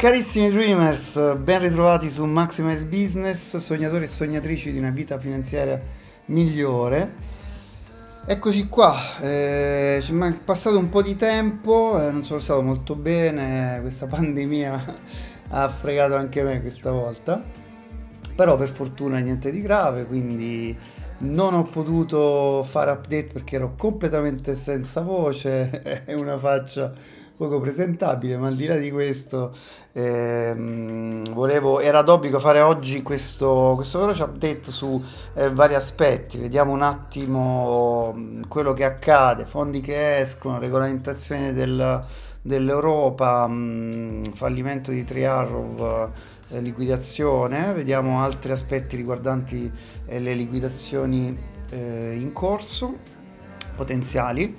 Carissimi Dreamers, ben ritrovati su Maximize Business, sognatori e sognatrici di una vita finanziaria migliore. Eccoci qua, eh, è passato un po' di tempo, eh, non sono stato molto bene, questa pandemia ha fregato anche me questa volta, però per fortuna niente di grave, quindi non ho potuto fare update perché ero completamente senza voce e una faccia poco presentabile, ma al di là di questo ehm, volevo, era d'obbligo fare oggi questo, questo veloce update su eh, vari aspetti, vediamo un attimo mm, quello che accade, fondi che escono, regolamentazione del, dell'Europa, mh, mm, fallimento di Triarov eh, liquidazione, vediamo altri aspetti riguardanti eh, le liquidazioni eh, in corso potenziali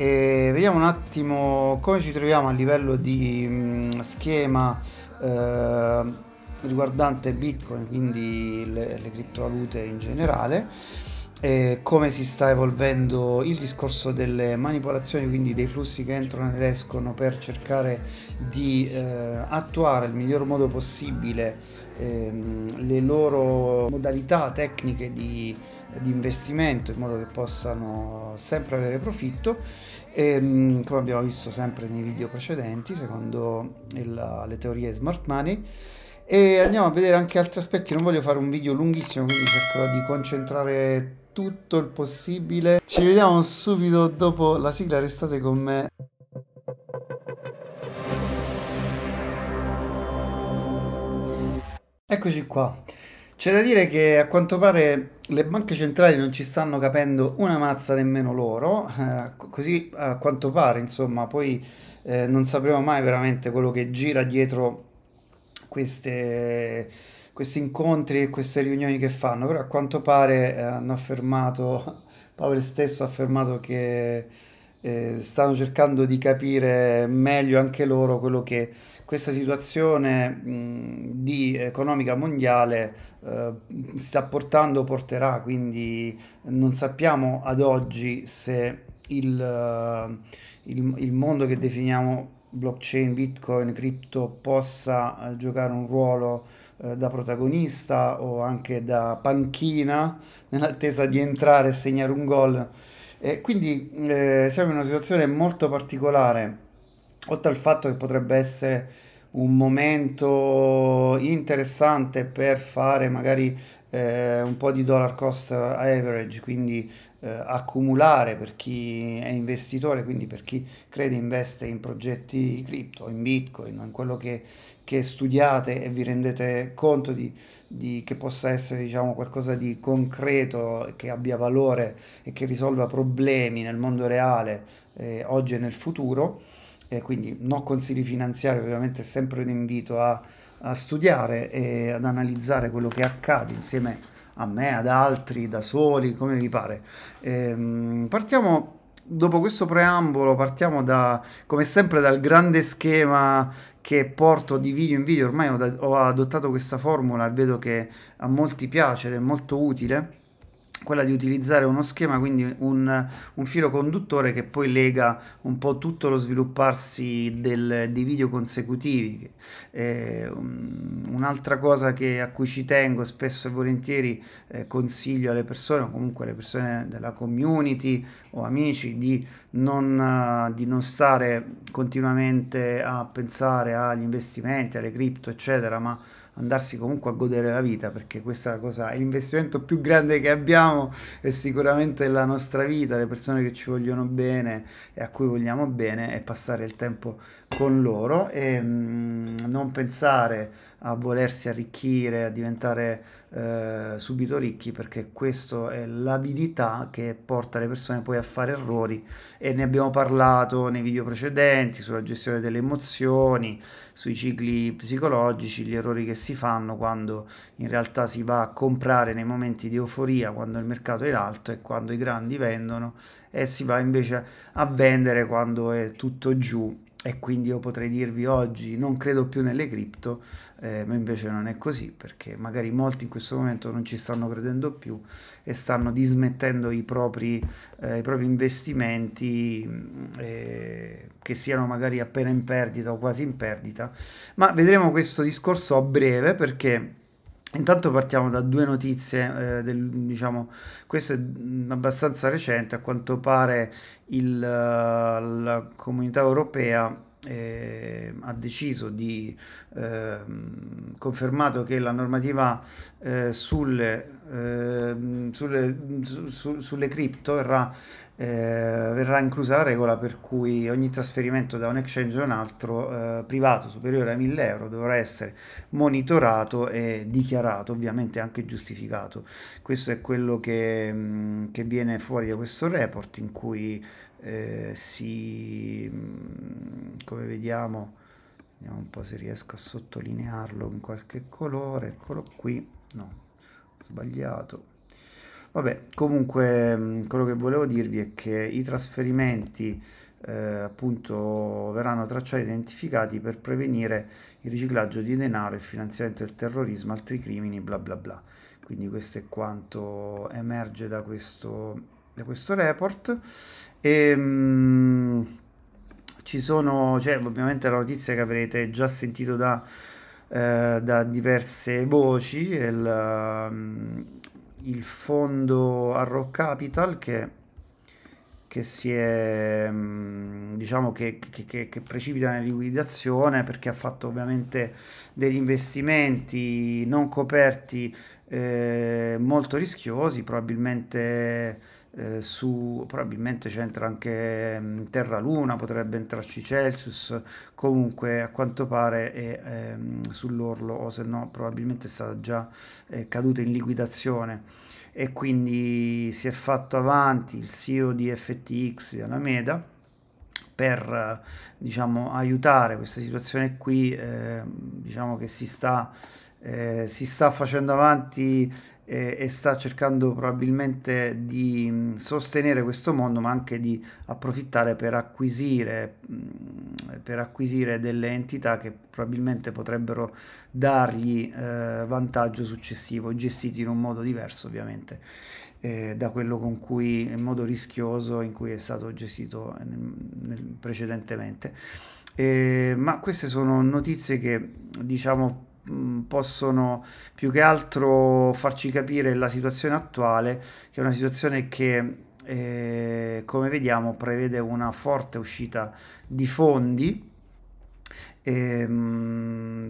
e vediamo un attimo come ci troviamo a livello di mm, schema eh, riguardante Bitcoin, quindi le, le criptovalute in generale. E come si sta evolvendo il discorso delle manipolazioni, quindi dei flussi che entrano ed escono per cercare di eh, attuare nel miglior modo possibile ehm, le loro modalità tecniche di di investimento in modo che possano sempre avere profitto e ehm, come abbiamo visto sempre nei video precedenti secondo il, le teorie smart money e andiamo a vedere anche altri aspetti non voglio fare un video lunghissimo quindi cercherò di concentrare tutto il possibile ci vediamo subito dopo la sigla restate con me eccoci qua c'è da dire che a quanto pare le banche centrali non ci stanno capendo una mazza nemmeno loro, eh, così a quanto pare, insomma, poi eh, non sapremo mai veramente quello che gira dietro queste, questi incontri e queste riunioni che fanno, però a quanto pare eh, hanno affermato, Paolo stesso ha affermato che eh, stanno cercando di capire meglio anche loro quello che questa situazione mh, di economica mondiale eh, sta portando, porterà, quindi non sappiamo ad oggi se il, eh, il, il mondo che definiamo blockchain, bitcoin, cripto possa eh, giocare un ruolo eh, da protagonista o anche da panchina nell'attesa di entrare e segnare un gol. E quindi eh, siamo in una situazione molto particolare oltre al fatto che potrebbe essere un momento interessante per fare magari eh, un po' di dollar cost average, quindi eh, accumulare per chi è investitore, quindi per chi crede investe in progetti cripto, in bitcoin, in quello che, che studiate e vi rendete conto di, di, che possa essere diciamo, qualcosa di concreto, che abbia valore e che risolva problemi nel mondo reale eh, oggi e nel futuro eh, quindi no consigli finanziari, ovviamente è sempre un invito a, a, studiare e ad analizzare quello che accade insieme a me, ad altri, da soli, come vi pare. Ehm, partiamo dopo questo preambolo partiamo da, come sempre dal grande schema che porto di video in video, ormai ho, da, ho adottato questa formula e vedo che a molti piace ed è molto utile quella di utilizzare uno schema, quindi un, un, filo conduttore che poi lega un po' tutto lo svilupparsi del, dei video consecutivi. Eh, um, un'altra cosa che, a cui ci tengo spesso e volentieri eh, consiglio alle persone, o comunque alle persone della community o amici, di non, eh, di non stare continuamente a pensare agli investimenti, alle cripto, eccetera, ma andarsi comunque a godere la vita perché questa è la cosa, l'investimento più grande che abbiamo è sicuramente la nostra vita, le persone che ci vogliono bene e a cui vogliamo bene e passare il tempo con loro e ehm, mh, non pensare a volersi arricchire, a diventare eh, subito ricchi, perché questa è l'avidità che porta le persone poi a fare errori e ne abbiamo parlato nei video precedenti sulla gestione delle emozioni, sui cicli psicologici, gli errori che si fanno quando in realtà si va a comprare nei momenti di euforia, quando il mercato è in alto e quando i grandi vendono e si va invece a vendere quando è tutto giù e quindi io potrei dirvi oggi non credo più nelle cripto, eh, ma invece non è così perché magari molti in questo momento non ci stanno credendo più e stanno dismettendo i propri, eh, i propri investimenti mm, eh, che siano magari appena in perdita o quasi in perdita, ma vedremo questo discorso a breve perché Intanto partiamo da due notizie, eh, del, diciamo, questa è mm, abbastanza recente, a quanto pare il, eh, la comunità europea eh, ha deciso di eh, confermato che la normativa eh, sulle, ehm, sulle, su, su, sulle cripto verrà, eh, verrà, inclusa la regola per cui ogni trasferimento da un exchange a un altro eh, privato superiore a 1000 euro dovrà essere monitorato e dichiarato ovviamente anche giustificato questo è quello che, mm, che viene fuori da questo report in cui eh, si, mm, come vediamo, vediamo un po' se riesco a sottolinearlo in qualche colore, eccolo qui, no, sbagliato. Vabbè, comunque mm, quello che volevo dirvi è che i trasferimenti eh, appunto verranno tracciati e identificati per prevenire il riciclaggio di denaro, il finanziamento del terrorismo, altri crimini, bla bla bla. Quindi questo è quanto emerge da questo, da questo report e, ehm, mh, ci sono, cioè, ovviamente la notizia che avrete già sentito da, eh, da diverse voci, il, ehm, il fondo Arrow Capital che che si è ehm, diciamo che, che, che, che, precipita nella liquidazione perché ha fatto ovviamente degli investimenti non coperti eh, molto rischiosi probabilmente eh, su probabilmente c'entra anche mh, mm, Terra Luna, potrebbe entrarci Celsius, comunque a quanto pare è ehm, sull'orlo o se no probabilmente è stata già eh, caduta in liquidazione e quindi si è fatto avanti il CEO di FTX di Alameda per diciamo, aiutare questa situazione qui, eh, diciamo che si sta, eh, si sta facendo avanti e, e sta cercando probabilmente di mm, sostenere questo mondo ma anche di approfittare per acquisire, mm, per acquisire delle entità che probabilmente potrebbero dargli eh, vantaggio successivo, gestiti in un modo diverso ovviamente. Eh, da quello con cui in modo rischioso in cui è stato gestito nel, nel, precedentemente. Eh, ma queste sono notizie che diciamo mh, mm, possono più che altro farci capire la situazione attuale, che è una situazione che eh, come vediamo prevede una forte uscita di fondi e, ehm,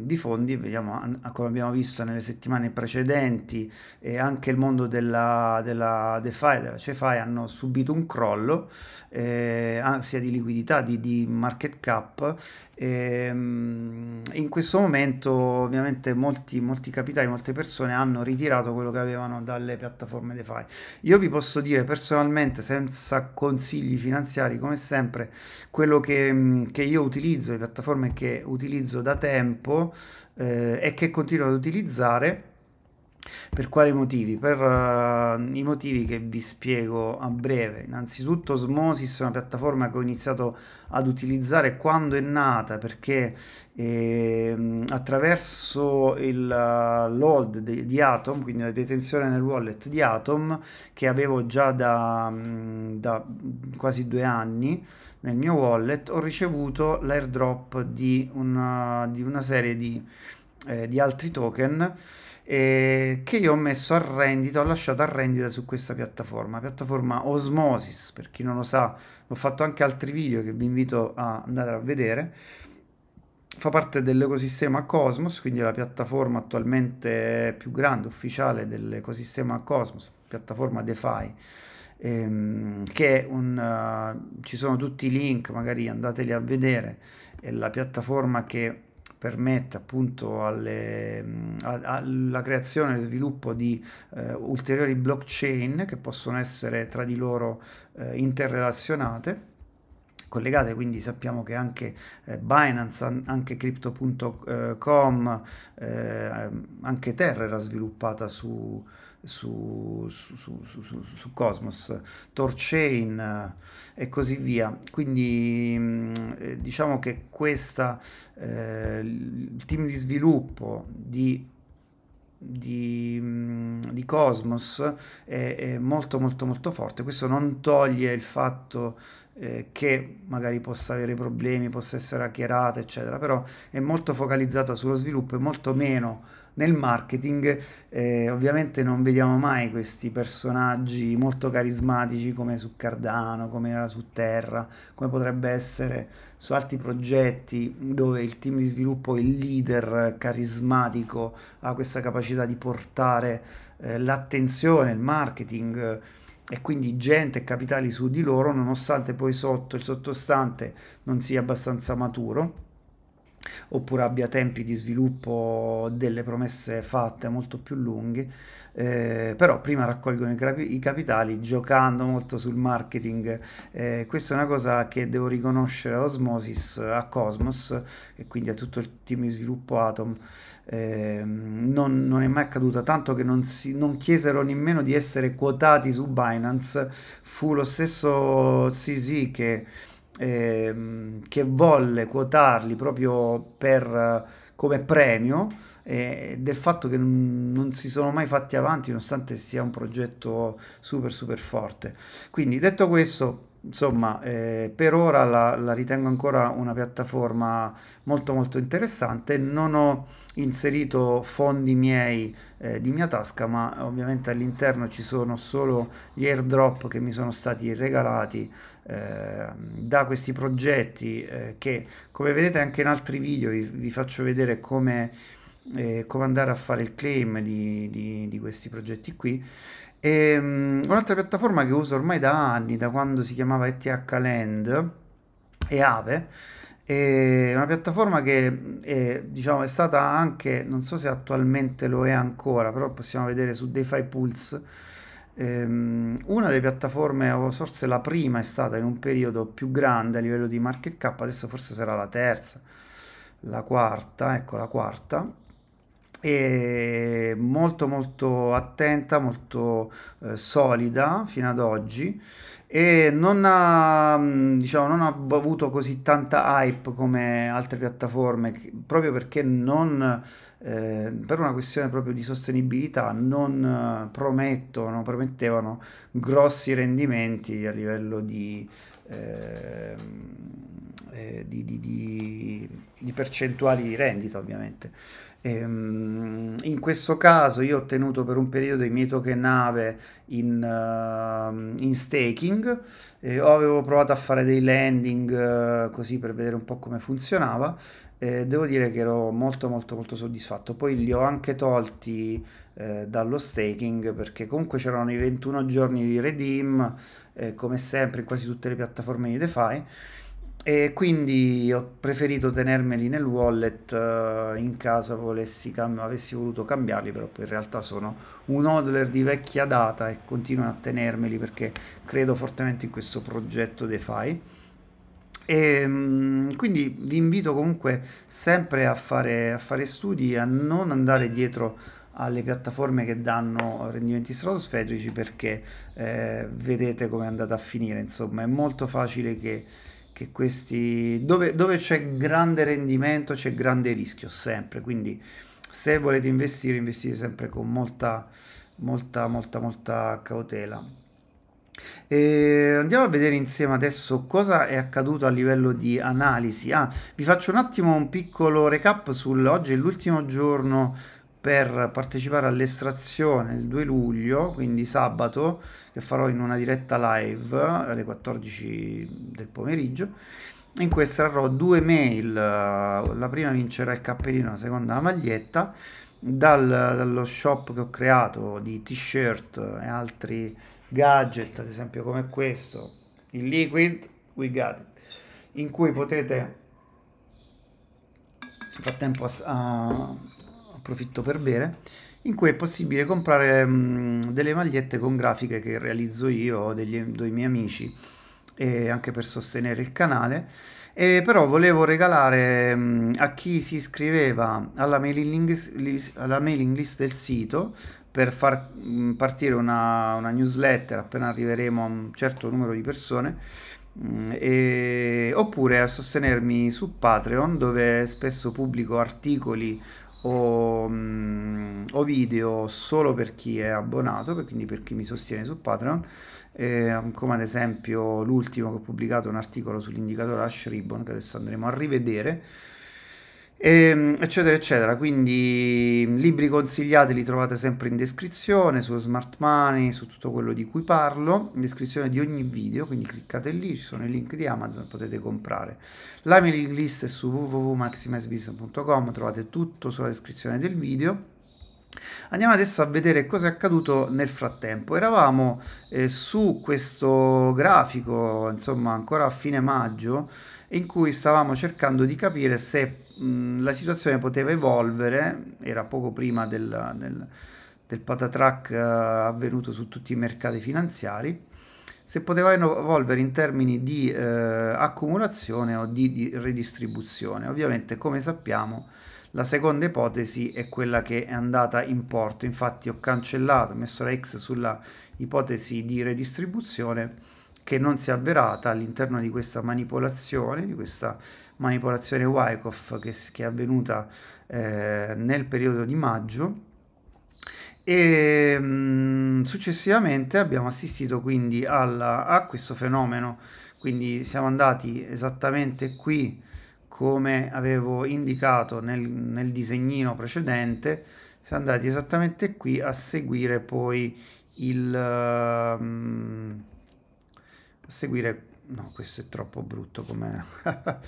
mh, di fondi, vediamo, come abbiamo visto nelle settimane precedenti, e anche il mondo della, della DeFi, della CeFi hanno subito un crollo eh, sia di liquidità di, di market cap. E, ehm, mh, in questo momento ovviamente molti, molti capitali, molte persone hanno ritirato quello che avevano dalle piattaforme DeFi. Io vi posso dire personalmente, senza consigli finanziari come sempre, quello che, che io utilizzo, le piattaforme che utilizzo da tempo eh, e che continuo ad utilizzare per quali motivi? Per uh, i motivi che vi spiego a breve. Innanzitutto Osmosis è una piattaforma che ho iniziato ad utilizzare quando è nata perché eh, attraverso il, uh, l'hold di, di, Atom, quindi la detenzione nel wallet di Atom che avevo già da, mm, da quasi due anni nel mio wallet, ho ricevuto l'airdrop di una, eh, di una serie di, eh, di altri token eh, che io ho messo a rendita, ho lasciato a rendita su questa piattaforma, piattaforma Osmosis, per chi non lo sa, ho fatto anche altri video che vi invito a andare a vedere, fa parte dell'ecosistema Cosmos, quindi è la piattaforma attualmente più grande, ufficiale dell'ecosistema Cosmos, piattaforma DeFi ehm, che un, uh, ci sono tutti i link, magari andateli a vedere, è la piattaforma che permette appunto alle, mm, a, alla creazione e sviluppo di eh, ulteriori blockchain che possono essere tra di loro eh, interrelazionate collegate, quindi sappiamo che anche eh, Binance, anche crypto.com, eh, eh, anche Terra era sviluppata su, su, su, su, su Cosmos, Torchain eh, e così via. Quindi mm, eh, diciamo che questa, eh, il team di sviluppo di di, mm, di, Cosmos è, è, molto molto molto forte. Questo non toglie il fatto eh, che magari possa avere problemi, possa essere hackerata, eccetera, però è molto focalizzata sullo sviluppo e molto meno nel marketing eh, ovviamente non vediamo mai questi personaggi molto carismatici come su Cardano, come era su Terra, come potrebbe essere su altri progetti dove il team di sviluppo, il leader carismatico ha questa capacità di portare eh, l'attenzione, il marketing eh, e quindi gente e capitali su di loro nonostante poi sotto il sottostante non sia abbastanza maturo oppure abbia tempi di sviluppo delle promesse fatte molto più lunghi, eh, però prima raccolgono i, capi- i, capitali giocando molto sul marketing. Eh, questa è una cosa che devo riconoscere a Osmosis, a Cosmos e quindi a tutto il team di sviluppo Atom. Eh, non, non, è mai accaduta tanto che non, si, non chiesero nemmeno di essere quotati su Binance. Fu lo stesso CZ che ehm, che volle quotarli proprio per, come premio eh, del fatto che non, non si sono mai fatti avanti nonostante sia un progetto super super forte. Quindi detto questo insomma, eh, per ora la, la, ritengo ancora una piattaforma molto molto interessante. Non ho inserito fondi miei eh, di mia tasca, ma ovviamente all'interno ci sono solo gli airdrop che mi sono stati regalati ehm, da questi progetti eh, che, come vedete anche in altri video, vi, vi faccio vedere come, eh, come andare a fare il claim di, di, di questi progetti qui Ehm, un'altra piattaforma che uso ormai da anni, da quando si chiamava ETH Land e Ave, è una piattaforma che è, diciamo, è stata anche, non so se attualmente lo è ancora, però possiamo vedere su DeFi Pulse ehm, una delle piattaforme, forse la prima è stata in un periodo più grande a livello di market cap, adesso forse sarà la terza, la quarta, ecco la quarta, e molto molto attenta, molto eh, solida fino ad oggi e non ha, mm, diciamo, non ha avuto così tanta hype come altre piattaforme proprio perché non, eh, per una questione proprio di sostenibilità non eh, promettono, promettevano grossi rendimenti a livello di, ehm, eh, di, di, di di percentuali di rendita ovviamente. Ehm, in questo caso io ho tenuto per un periodo i miei token nave in, uh, in staking, eh, avevo provato a fare dei landing uh, eh, così per vedere un po' come funzionava, eh, devo dire che ero molto molto molto soddisfatto poi li ho anche tolti eh, dallo staking perché comunque c'erano i 21 giorni di redeem eh, come sempre in quasi tutte le piattaforme di DeFi e quindi ho preferito tenermeli nel wallet uh, in caso volessi avessi voluto cambiarli però in realtà sono un hodler di vecchia data e continuo a tenermeli perché credo fortemente in questo progetto DeFi e ehm, quindi vi invito comunque sempre a fare, a fare studi a non andare dietro alle piattaforme che danno rendimenti stratosferici perché eh, vedete come è andata a finire insomma è molto facile che che questi dove, dove c'è grande rendimento c'è grande rischio sempre quindi se volete investire investite sempre con molta molta molta molta cautela e andiamo a vedere insieme adesso cosa è accaduto a livello di analisi ah vi faccio un attimo un piccolo recap sul oggi è l'ultimo giorno per partecipare all'estrazione il 2 luglio, quindi sabato, che farò in una diretta live alle 14 del pomeriggio. In cui avrò due mail, la prima vincerà il cappellino, la seconda la maglietta, dal, dallo shop che ho creato di t-shirt e altri gadget, ad esempio come questo, il Liquid We Got It, in cui potete frattempo a, a, ah, approfitto per bere, in cui è possibile comprare mh, mm, delle magliette con grafiche che realizzo io o degli, dei miei amici, e anche per sostenere il canale. E però volevo regalare mh, mm, a chi si iscriveva alla mailing list, alla mailing list del sito per far mh, mm, partire una, una newsletter appena arriveremo a un certo numero di persone e, oppure a sostenermi su Patreon dove spesso pubblico articoli o, mm, o, video solo per chi è abbonato, quindi per chi mi sostiene su Patreon, eh, come ad esempio l'ultimo che ho pubblicato un articolo sull'indicatore Ash Ribbon che adesso andremo a rivedere e, ehm, eccetera eccetera quindi libri consigliati li trovate sempre in descrizione su smart money su tutto quello di cui parlo in descrizione di ogni video quindi cliccate lì ci sono i link di amazon potete comprare la mailing list è su www.maximizbusiness.com trovate tutto sulla descrizione del video Andiamo adesso a vedere cosa è accaduto nel frattempo. Eravamo eh, su questo grafico, insomma, ancora a fine maggio, in cui stavamo cercando di capire se mh, la situazione poteva evolvere, era poco prima del, del, del patatrack eh, avvenuto su tutti i mercati finanziari, se poteva evolvere in termini di eh, accumulazione o di, di redistribuzione. Ovviamente, come sappiamo, la seconda ipotesi è quella che è andata in porto, infatti ho cancellato, ho messo la X sulla ipotesi di redistribuzione che non si è avverata all'interno di questa manipolazione, di questa manipolazione Wyckoff che, che è avvenuta eh, nel periodo di maggio e ehm, successivamente abbiamo assistito quindi alla, a questo fenomeno, quindi siamo andati esattamente qui come avevo indicato nel, nel disegnino precedente, siamo andati esattamente qui a seguire poi il... Um, a seguire... no, questo è troppo brutto come...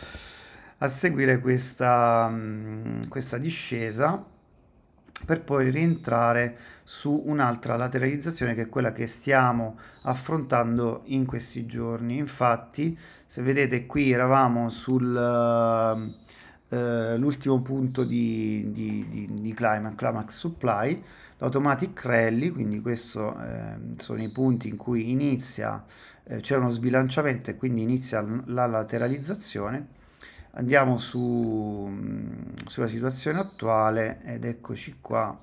a seguire questa, mm, questa discesa per poi rientrare su un'altra lateralizzazione che è quella che stiamo affrontando in questi giorni. Infatti, se vedete qui eravamo sull'ultimo eh, eh, uh, punto di, di, di, di climax, climax supply, l'automatic rally, quindi questi eh, sono i punti in cui inizia, eh, c'è uno sbilanciamento e quindi inizia la lateralizzazione andiamo su, sulla situazione attuale ed eccoci qua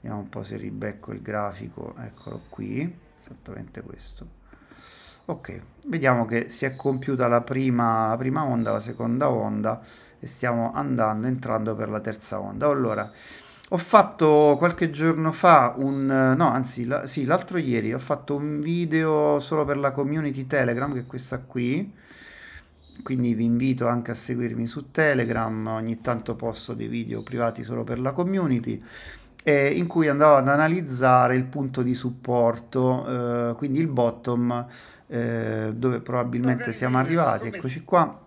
vediamo un po' se ribecco il grafico eccolo qui esattamente questo ok vediamo che si è compiuta la prima, la prima onda la seconda onda e stiamo andando entrando per la terza onda allora ho fatto qualche giorno fa un no anzi la, sì l'altro ieri ho fatto un video solo per la community telegram che è questa qui quindi vi invito anche a seguirmi su Telegram, ogni tanto posto dei video privati solo per la community eh, in cui andavo ad analizzare il punto di supporto, eh, quindi il bottom eh, dove probabilmente siamo arrivati, eccoci qua.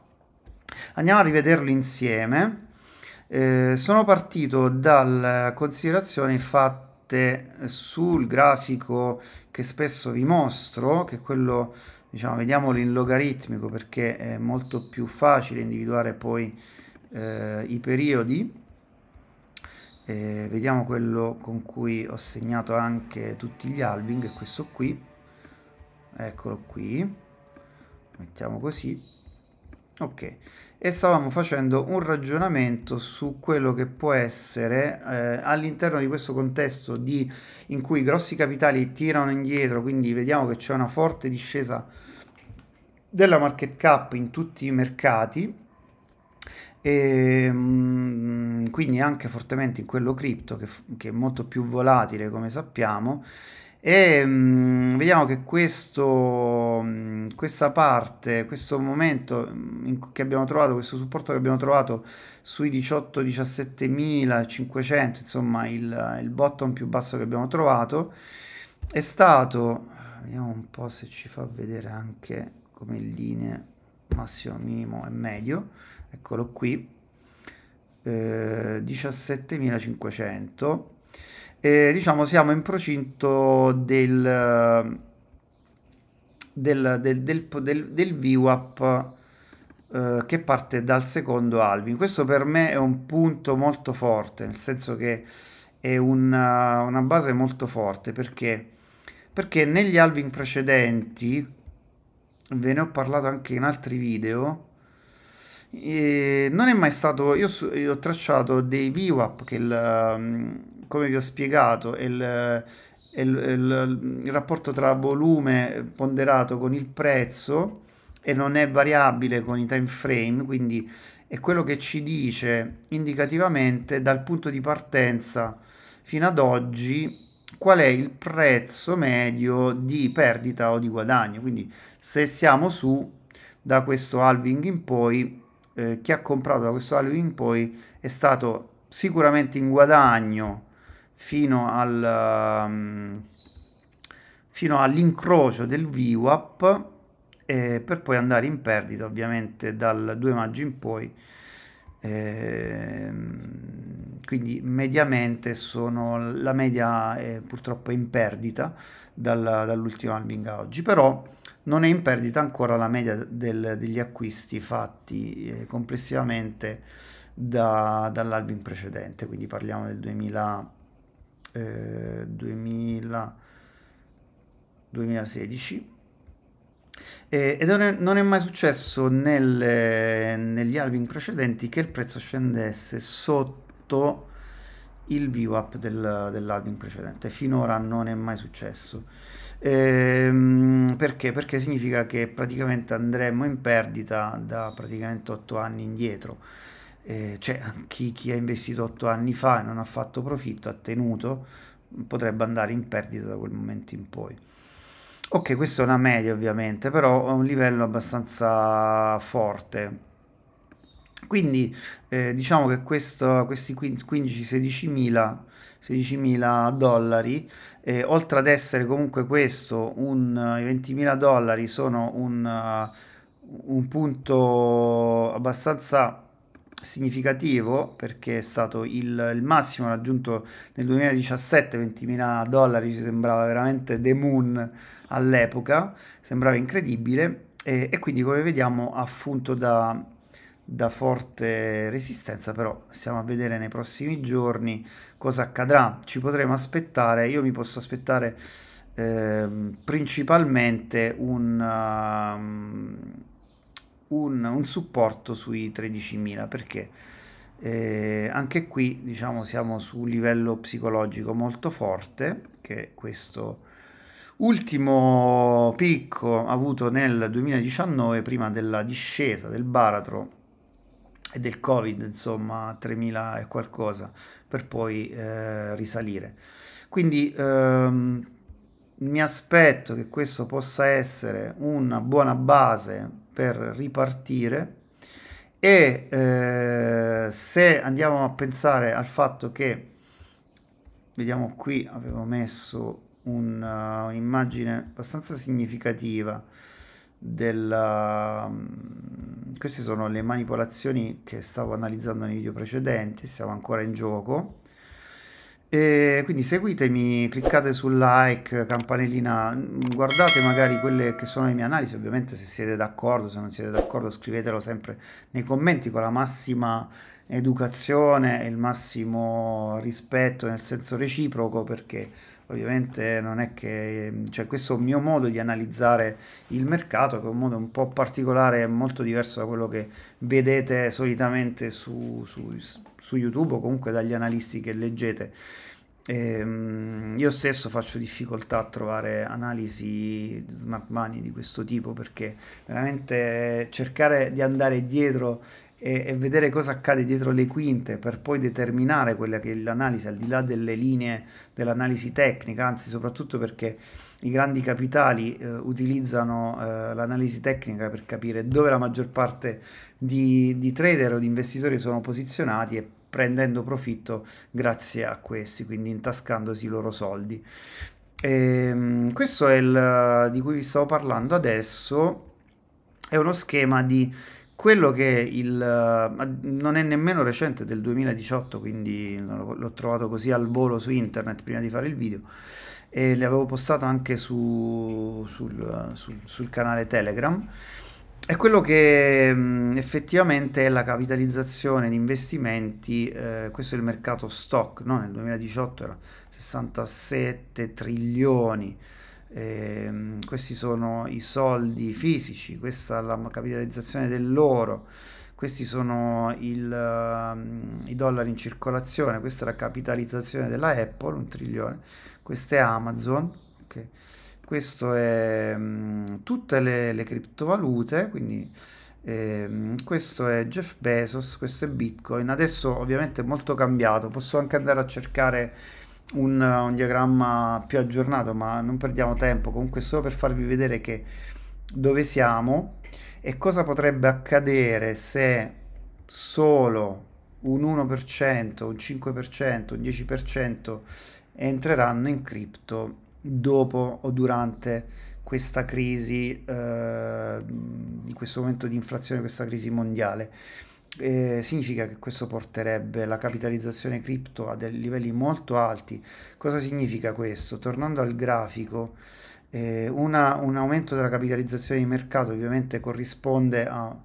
Andiamo a rivederlo insieme. Eh, sono partito dalle considerazioni fatte sul grafico che spesso vi mostro, che è quello diciamo, vediamolo in logaritmico perché è molto più facile individuare poi eh, i periodi. Eh, vediamo quello con cui ho segnato anche tutti gli albing, questo qui. Eccolo qui. Mettiamo così Ok, e stavamo facendo un ragionamento su quello che può essere eh, all'interno di questo contesto di, in cui i grossi capitali tirano indietro, quindi vediamo che c'è una forte discesa della market cap in tutti i mercati e ehm, mh, quindi anche fortemente in quello cripto che, che è molto più volatile come sappiamo e mh, mm, vediamo che questo, mh, mm, questa parte, questo momento mm, in, che abbiamo trovato, questo supporto che abbiamo trovato sui 18-17.500, insomma il, il bottom più basso che abbiamo trovato, è stato, vediamo un po' se ci fa vedere anche come linee massimo, minimo e medio, eccolo qui, eh, 17.500 eh, diciamo siamo in procinto del, del, del, del, del, del VWAP eh, che parte dal secondo Alvin. Questo per me è un punto molto forte, nel senso che è una, una base molto forte perché, perché negli Alvin precedenti, ve ne ho parlato anche in altri video, eh, non è mai stato, io, io ho tracciato dei VWAP che il, come vi ho spiegato, il, il, il, il rapporto tra volume ponderato con il prezzo e non è variabile con i time frame, quindi è quello che ci dice indicativamente dal punto di partenza fino ad oggi qual è il prezzo medio di perdita o di guadagno. Quindi se siamo su da questo halving in poi, eh, chi ha comprato da questo halving in poi è stato sicuramente in guadagno fino, al, um, fino all'incrocio del VWAP eh, per poi andare in perdita ovviamente dal 2 maggio in poi eh, quindi mediamente sono, la media è purtroppo in perdita dal, dall'ultimo halving a oggi però non è in perdita ancora la media del, degli acquisti fatti eh, complessivamente da, dall'album precedente, quindi parliamo del 2000, 2000, eh, 2016 e non è, non è, mai successo nelle, negli halving precedenti che il prezzo scendesse sotto il VWAP del, dell'halving precedente. Finora non è mai successo. Ehm, perché? Perché significa che praticamente andremmo in perdita da praticamente 8 anni indietro eh, cioè, chi, chi ha investito 8 anni fa e non ha fatto profitto, ha tenuto, potrebbe andare in perdita da quel momento in poi. Ok, questa è una media ovviamente, però è un livello abbastanza forte. Quindi eh, diciamo che questo, questi 15-16 mila 16.000 dollari, eh, oltre ad essere comunque questo, un, i 20.000 dollari sono un, un punto abbastanza significativo perché è stato il, il, massimo raggiunto nel 2017, 20.000 dollari ci sembrava veramente the moon all'epoca, sembrava incredibile e, e quindi come vediamo affunto da, da forte resistenza, però stiamo a vedere nei prossimi giorni cosa accadrà, ci potremo aspettare, io mi posso aspettare eh, principalmente un... Uh, un, un supporto sui 13.000 perché eh, anche qui diciamo siamo su un livello psicologico molto forte che questo ultimo picco avuto nel 2019 prima della discesa del baratro e del covid insomma 3000 e qualcosa per poi eh, risalire quindi ehm, mi aspetto che questo possa essere una buona base per ripartire e eh, se andiamo a pensare al fatto che vediamo qui avevo messo eh, un'immagine abbastanza significativa della, mm, queste sono le manipolazioni che stavo analizzando nei video precedenti siamo ancora in gioco quindi seguitemi, cliccate sul like, campanellina, guardate magari quelle che sono le mie analisi, ovviamente se siete d'accordo, se non siete d'accordo scrivetelo sempre nei commenti con la massima educazione e il massimo rispetto nel senso reciproco perché ovviamente non è che cioè questo mio modo di analizzare il mercato che è un modo un po' particolare molto diverso da quello che vedete solitamente su, su, su youtube o comunque dagli analisti che leggete e, ehm, io stesso faccio difficoltà a trovare analisi smart money di questo tipo perché veramente cercare di andare dietro e, e, vedere cosa accade dietro le quinte per poi determinare quella che è l'analisi al di là delle linee dell'analisi tecnica, anzi soprattutto perché i grandi capitali eh, utilizzano eh, l'analisi tecnica per capire dove la maggior parte di, di trader o di investitori sono posizionati e prendendo profitto grazie a questi, quindi intascandosi i loro soldi. E, ehm, questo è il di cui vi stavo parlando adesso, è uno schema di quello che il, non è nemmeno recente, del 2018, quindi l'ho trovato così al volo su internet prima di fare il video e l'avevo postato anche su, sul, sul, sul, canale Telegram. È quello che mh, mm, effettivamente è la capitalizzazione di investimenti, eh, questo è il mercato stock, no? nel 2018 era 67 trilioni, eh, questi sono i soldi fisici, questa è la capitalizzazione dell'oro, questi sono il, ehm, i dollari in circolazione, questa è la capitalizzazione della Apple, un trilione, questa è Amazon, okay. questo è mh, mm, tutte le, le, criptovalute, quindi eh, questo è Jeff Bezos, questo è Bitcoin, adesso ovviamente è molto cambiato, posso anche andare a cercare un, un diagramma più aggiornato, ma non perdiamo tempo, comunque solo per farvi vedere che dove siamo e cosa potrebbe accadere se solo un 1%, un 5%, un 10% entreranno in cripto dopo o durante questa crisi, eh, in questo momento di inflazione, questa crisi mondiale eh, significa che questo porterebbe la capitalizzazione cripto a dei livelli molto alti. Cosa significa questo? Tornando al grafico, eh, una, un aumento della capitalizzazione di mercato ovviamente corrisponde a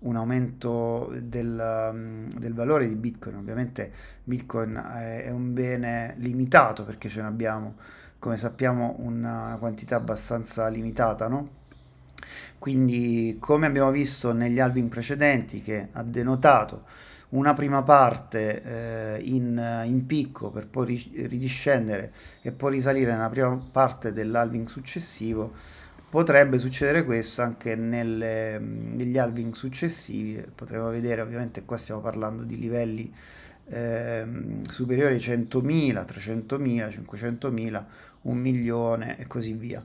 un aumento del, mm, del valore di Bitcoin. Ovviamente Bitcoin è, eh, è un bene limitato perché ce ne abbiamo, come sappiamo, una, una quantità abbastanza limitata, no? Quindi come abbiamo visto negli halving precedenti che ha denotato una prima parte eh, in, in, picco per poi ri ridiscendere e poi risalire nella prima parte dell'alving successivo, potrebbe succedere questo anche nelle, negli alving successivi, potremmo vedere ovviamente qua stiamo parlando di livelli eh, superiori ai 100.000, 300.000, 500.000, 1 milione e così via.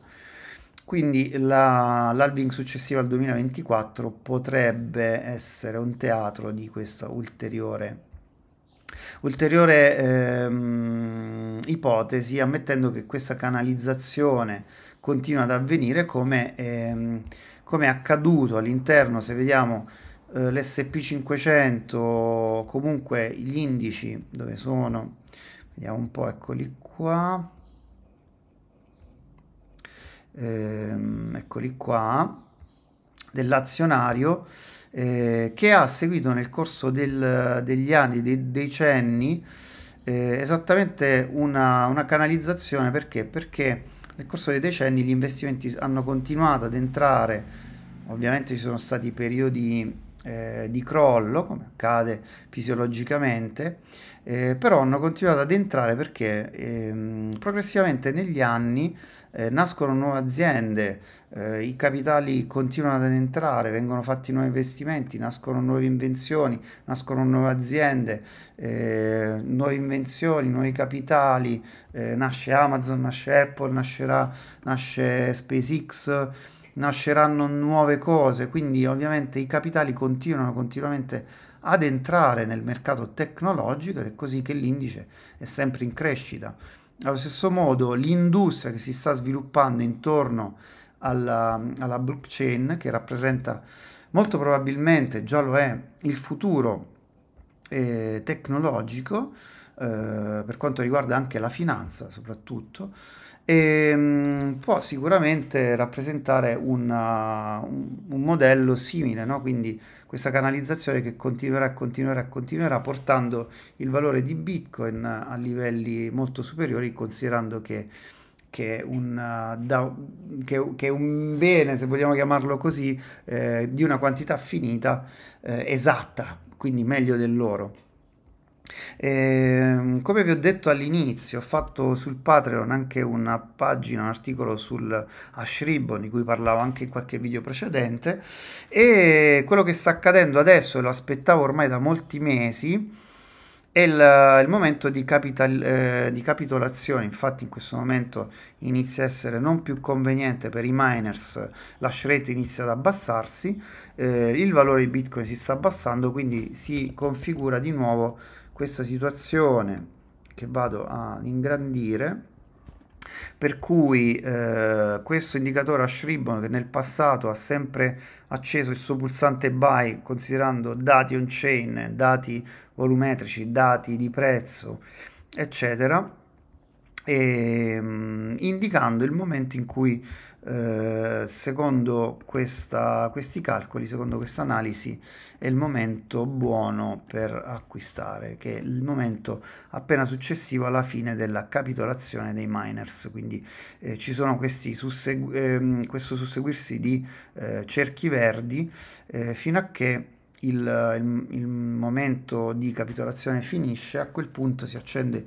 Quindi la, l'Alving successiva al 2024 potrebbe essere un teatro di questa ulteriore Ulteriore ehm, ipotesi, ammettendo che questa canalizzazione continua ad avvenire come, ehm, come è accaduto all'interno, se vediamo eh, l'SP500, comunque gli indici dove sono, vediamo un po', eccoli qua, ehm, eccoli qua, dell'azionario eh, che ha seguito nel corso del, degli anni, dei decenni, eh, esattamente una, una, canalizzazione perché? Perché nel corso dei decenni gli investimenti hanno continuato ad entrare, ovviamente ci sono stati periodi eh, di crollo, come accade fisiologicamente, eh, però hanno continuato ad entrare perché ehm, progressivamente negli anni eh, nascono nuove aziende, eh, i capitali continuano ad entrare, vengono fatti nuovi investimenti, nascono nuove invenzioni, nascono nuove aziende, eh, nuove invenzioni, nuovi capitali, eh, nasce Amazon, nasce Apple, nascerà, nasce SpaceX, nasceranno nuove cose, quindi ovviamente i capitali continuano continuamente ad entrare nel mercato tecnologico ed è così che l'indice è sempre in crescita allo stesso modo l'industria che si sta sviluppando intorno alla, alla blockchain, che rappresenta molto probabilmente, già lo è, il futuro eh, tecnologico, eh, per quanto riguarda anche la finanza soprattutto, e ehm, può sicuramente rappresentare una, uh, un, modello simile, no? quindi questa canalizzazione che continuerà, continuerà, continuerà portando il valore di Bitcoin a livelli molto superiori considerando che, che, un, uh, da, che, che un, bene, se vogliamo chiamarlo così, eh, di una quantità finita eh, esatta, quindi meglio dell'oro. E, ehm, come vi ho detto all'inizio, ho fatto sul Patreon anche una pagina, un articolo sul Ashribon di cui parlavo anche in qualche video precedente e quello che sta accadendo adesso, e lo aspettavo ormai da molti mesi, è il, il momento di, capital, eh, di capitolazione, infatti in questo momento inizia a essere non più conveniente per i miners, la rate inizia ad abbassarsi, eh, il valore di Bitcoin si sta abbassando, quindi si configura di nuovo questa situazione che vado ad ingrandire per cui eh, questo indicatore a Shribon che nel passato ha sempre acceso il suo pulsante buy considerando dati on chain, dati volumetrici, dati di prezzo eccetera e, ehm, mh, indicando il momento in cui eh, secondo questa, questi calcoli, secondo questa analisi, è il momento buono per acquistare, che è il momento appena successivo alla fine della capitolazione dei miners. Quindi eh, ci sono questi sussegu- ehm, questo susseguirsi di eh, cerchi verdi eh, fino a che il, il, il momento di capitolazione finisce, a quel punto si accende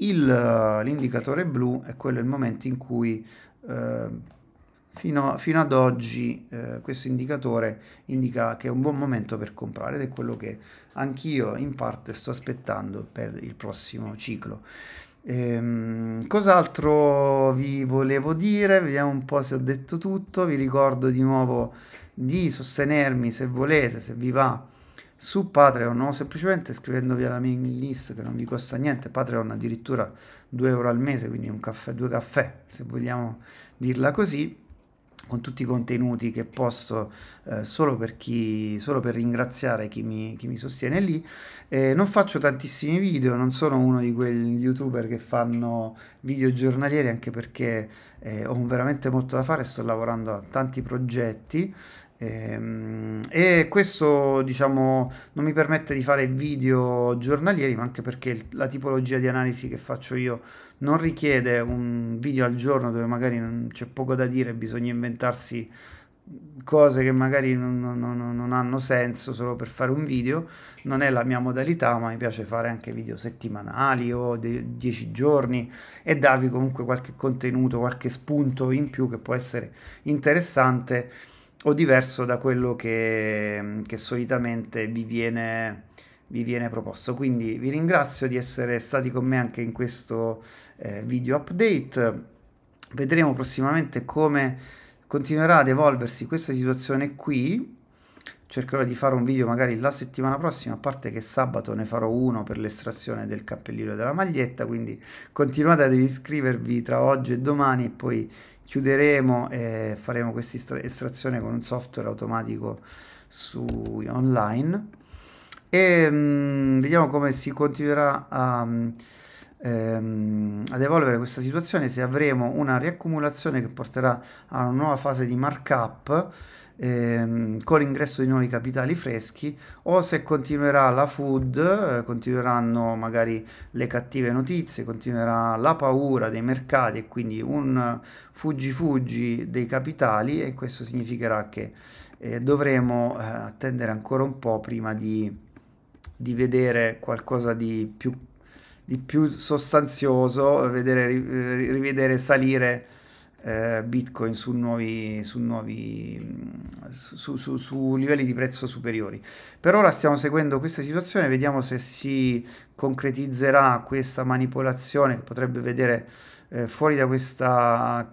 il, l'indicatore blu e quello è il momento in cui eh, Fino, fino ad oggi eh, questo indicatore indica che è un buon momento per comprare ed è quello che anch'io in parte sto aspettando per il prossimo ciclo. Ehm, cos'altro vi volevo dire? Vediamo un po' se ho detto tutto. Vi ricordo di nuovo di sostenermi se volete, se vi va su Patreon o semplicemente scrivendovi alla mailing list che non vi costa niente, Patreon addirittura 2 euro al mese, quindi un caffè, due caffè se vogliamo dirla così con tutti i contenuti che posto eh, solo, per chi, solo, per ringraziare chi mi, chi mi sostiene lì. Eh, non faccio tantissimi video, non sono uno di quegli youtuber che fanno video giornalieri anche perché eh, ho veramente molto da fare, sto lavorando a tanti progetti Ehm, e questo, diciamo, non mi permette di fare video giornalieri, ma anche perché la tipologia di analisi che faccio io non richiede un video al giorno dove magari c'è poco da dire, bisogna inventarsi cose che magari non, non, non, hanno senso solo per fare un video non è la mia modalità ma mi piace fare anche video settimanali o dieci giorni e darvi comunque qualche contenuto qualche spunto in più che può essere interessante o diverso da quello che, che solitamente vi viene, vi viene, proposto. Quindi vi ringrazio di essere stati con me anche in questo eh, video update. Vedremo prossimamente come continuerà ad evolversi questa situazione qui. Cercherò di fare un video magari la settimana prossima, a parte che sabato ne farò uno per l'estrazione del cappellino della maglietta, quindi continuate ad iscrivervi tra oggi e domani e poi chiuderemo e faremo questa estrazione con un software automatico su online e ehm, mh, vediamo come si continuerà a, ehm, ad evolvere questa situazione se avremo una riaccumulazione che porterà a una nuova fase di markup ehm, con l'ingresso di nuovi capitali freschi o se continuerà la food, eh, continueranno magari le cattive notizie, continuerà la paura dei mercati e quindi un fuggi fuggi dei capitali e questo significherà che eh, dovremo eh, attendere ancora un po' prima di, di vedere qualcosa di più, di più sostanzioso, vedere, eh, rivedere salire eh, Bitcoin su nuovi, su, nuovi su, su, su livelli di prezzo superiori. Per ora stiamo seguendo questa situazione, vediamo se si concretizzerà questa manipolazione che potrebbe vedere eh, fuori da questo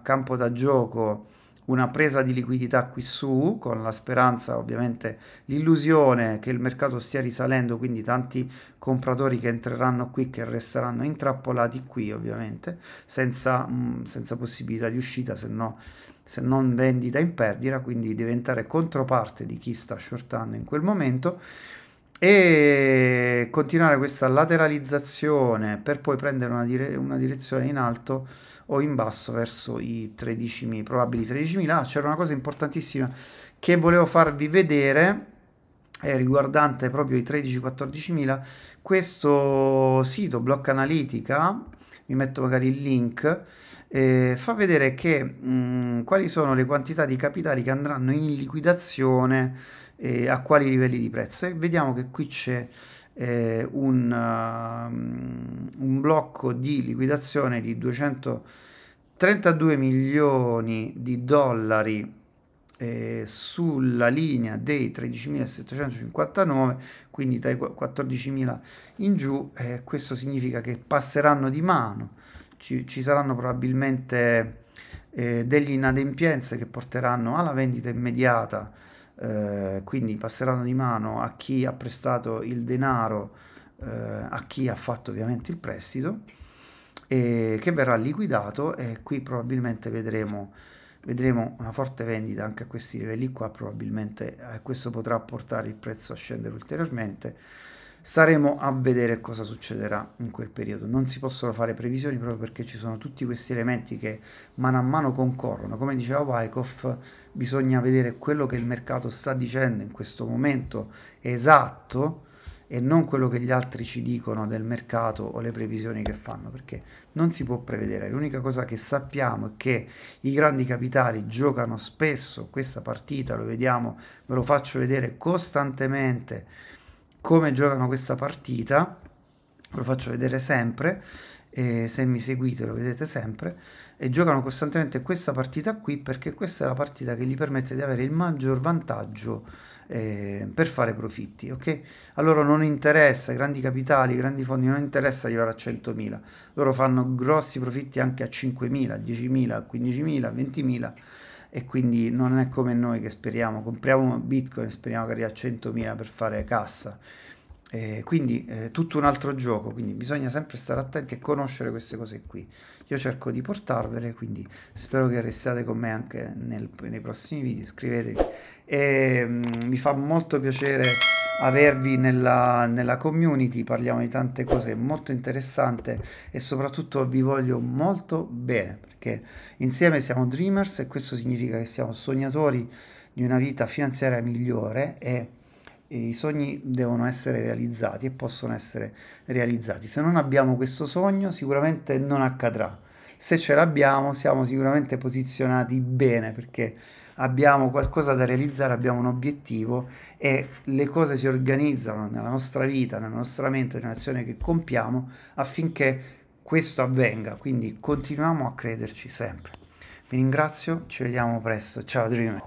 campo da gioco una presa di liquidità qui su, con la speranza, ovviamente, l'illusione che il mercato stia risalendo, quindi tanti compratori che entreranno qui che resteranno intrappolati qui ovviamente senza, mh, mm, senza possibilità di uscita se, no, se non vendita in perdita quindi diventare controparte di chi sta shortando in quel momento e continuare questa lateralizzazione per poi prendere una, dire una direzione in alto o in basso verso i 13.000 probabili 13.000 ah, c'era una cosa importantissima che volevo farvi vedere eh, riguardante proprio i 13-14 mila, questo sito Block Analytica, vi metto magari il link, eh, fa vedere che, mh, mm, quali sono le quantità di capitali che andranno in liquidazione eh, a quali livelli di prezzo e vediamo che qui c'è eh, un, uh, un, blocco di liquidazione di 232 milioni di dollari eh, sulla linea dei 13.759, quindi dai 14.000 in giù, eh, questo significa che passeranno di mano, ci, ci saranno probabilmente eh, delle inadempienze che porteranno alla vendita immediata, eh, quindi passeranno di mano a chi ha prestato il denaro, eh, a chi ha fatto ovviamente il prestito, eh, che verrà liquidato e qui probabilmente vedremo vedremo una forte vendita anche a questi livelli qua, probabilmente eh, questo potrà portare il prezzo a scendere ulteriormente. Staremo a vedere cosa succederà in quel periodo. Non si possono fare previsioni proprio perché ci sono tutti questi elementi che mano a mano concorrono. Come diceva Wyckoff, bisogna vedere quello che il mercato sta dicendo in questo momento esatto e non quello che gli altri ci dicono del mercato o le previsioni che fanno, perché non si può prevedere. L'unica cosa che sappiamo è che i grandi capitali giocano spesso questa partita, lo vediamo, ve lo faccio vedere costantemente come giocano questa partita, ve lo faccio vedere sempre e se mi seguite lo vedete sempre, e giocano costantemente questa partita qui perché questa è la partita che gli permette di avere il maggior vantaggio eh, per fare profitti, ok? A loro non interessa, grandi capitali, grandi fondi, non interessa arrivare a 100.000, loro fanno grossi profitti anche a 5.000, 10.000, 15.000, 20.000 e quindi non è come noi che speriamo, compriamo Bitcoin e speriamo che arrivi a 100.000 per fare cassa eh, quindi eh, tutto un altro gioco, quindi bisogna sempre stare attenti e conoscere queste cose qui. Io cerco di portarvele, quindi spero che restiate con me anche nel, nei prossimi video, iscrivetevi. E, ehm, mh, mi fa molto piacere avervi nella, nella, community, parliamo di tante cose molto interessanti e soprattutto vi voglio molto bene perché insieme siamo dreamers e questo significa che siamo sognatori di una vita finanziaria migliore e i sogni devono essere realizzati e possono essere realizzati. Se non abbiamo questo sogno sicuramente non accadrà. Se ce l'abbiamo siamo sicuramente posizionati bene perché abbiamo qualcosa da realizzare, abbiamo un obiettivo e le cose si organizzano nella nostra vita, nella nostra mente, nell'azione che compiamo affinché questo avvenga. Quindi continuiamo a crederci sempre. Vi ringrazio, ci vediamo presto. Ciao Dreamer.